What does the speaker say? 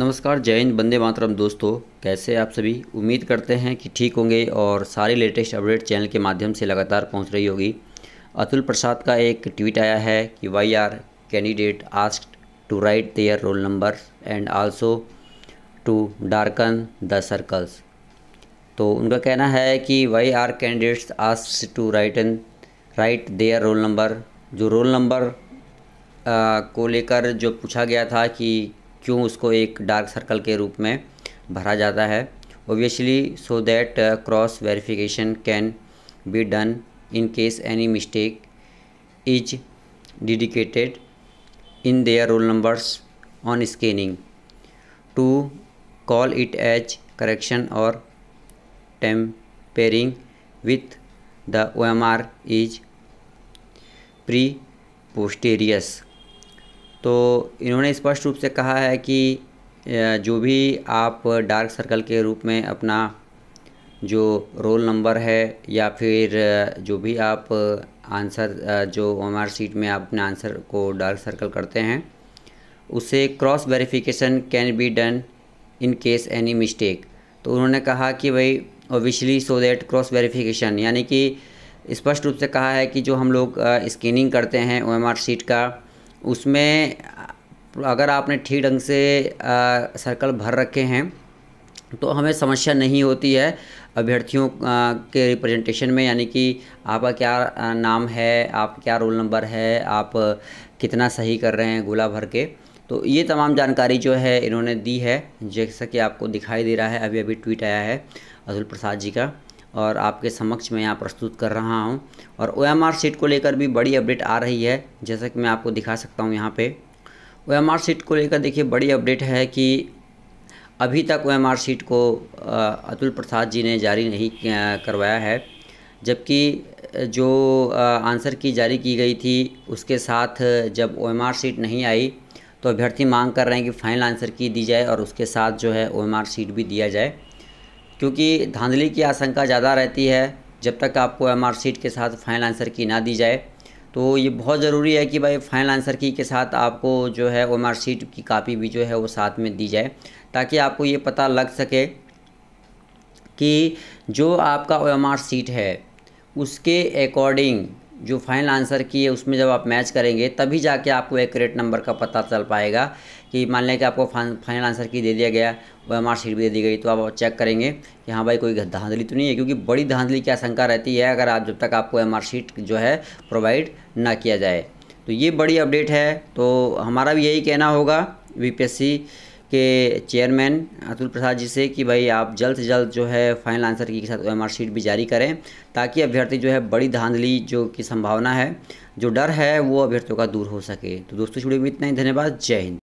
नमस्कार जय हिंद बंदे मातरम दोस्तों कैसे आप सभी उम्मीद करते हैं कि ठीक होंगे और सारी लेटेस्ट अपडेट चैनल के माध्यम से लगातार पहुंच रही होगी अतुल प्रसाद का एक ट्वीट आया है कि why are candidate ask to write their roll number and also to darken the circles तो उनका कहना है कि why are candidates ask to write and write their roll number जो रोल नंबर को लेकर जो पूछा गया था कि क्यों उसको एक डार्क सर्कल के रूप में भरा जाता है obviously so that cross verification can be done in case any mistake is dedicated in their roll numbers on scanning to call it as correction और tampering with the O M R is preposterous तो इन्होंने स्पष्ट रूप से कहा है कि जो भी आप डार्क सर्कल के रूप में अपना जो रोल नंबर है या फिर जो भी आप आंसर जो ओम सीट में आप अपने आंसर को डार्क सर्कल करते हैं उसे cross verification can be done in case any mistake तो उन्होंने कहा कि भाई obviously so that cross verification यानी कि स्पष्ट रूप से कहा है कि जो हम लोग स्कैनिंग करते हैं ओ शीट का उसमें अगर आपने ठीक ढंग से आ, सर्कल भर रखे हैं तो हमें समस्या नहीं होती है अभ्यर्थियों के रिप्रेजेंटेशन में यानी कि आपका क्या नाम है आप क्या रोल नंबर है आप कितना सही कर रहे हैं गोला भर के तो ये तमाम जानकारी जो है इन्होंने दी है जैसा कि आपको दिखाई दे रहा है अभी अभी ट्वीट आया है अतुल प्रसाद जी का और आपके समक्ष मैं यहाँ प्रस्तुत कर रहा हूँ और ओ एम आर सीट को लेकर भी बड़ी अपडेट आ रही है जैसा कि मैं आपको दिखा सकता हूँ यहाँ पे ओ एम आर सीट को लेकर देखिए बड़ी अपडेट है कि अभी तक ओ एम आर सीट को अतुल प्रसाद जी ने जारी नहीं करवाया है जबकि जो आंसर की जारी की गई थी उसके साथ जब ओ एम आर सीट नहीं आई तो अभ्यर्थी मांग कर रहे हैं कि फाइनल आंसर की दी जाए और उसके साथ जो है ओ एम आर सीट भी दिया जाए क्योंकि धांधली की आशंका ज़्यादा रहती है जब तक आपको एम सीट के साथ फाइनल आंसर की ना दी जाए तो ये बहुत ज़रूरी है कि भाई फाइनल आंसर की के साथ आपको जो है एम सीट की कापी भी जो है वो साथ में दी जाए ताकि आपको ये पता लग सके कि जो आपका एम सीट है उसके अकॉर्डिंग जो फाइनल आंसर की है उसमें जब आप मैच करेंगे तभी जाके आपको एक्यूरेट नंबर का पता चल पाएगा कि मान लें कि आपको फाइनल आंसर की दे दिया गया वो एम शीट भी दे दी गई तो आप चेक करेंगे कि हाँ भाई कोई धांधली तो नहीं है क्योंकि बड़ी धांधली की आशंका रहती है अगर आप जब तक आपको एम शीट जो है प्रोवाइड ना किया जाए तो ये बड़ी अपडेट है तो हमारा भी यही कहना होगा वी के चेयरमैन अतुल प्रसाद जी से कि भाई आप जल्द से जल्द जो है फाइनल आंसर की के साथ एम शीट भी जारी करें ताकि अभ्यर्थी जो है बड़ी धांधली जो की संभावना है जो डर है वो अभ्यर्थियों का दूर हो सके तो दोस्तों छोड़िए भी इतना ही धन्यवाद जय हिंद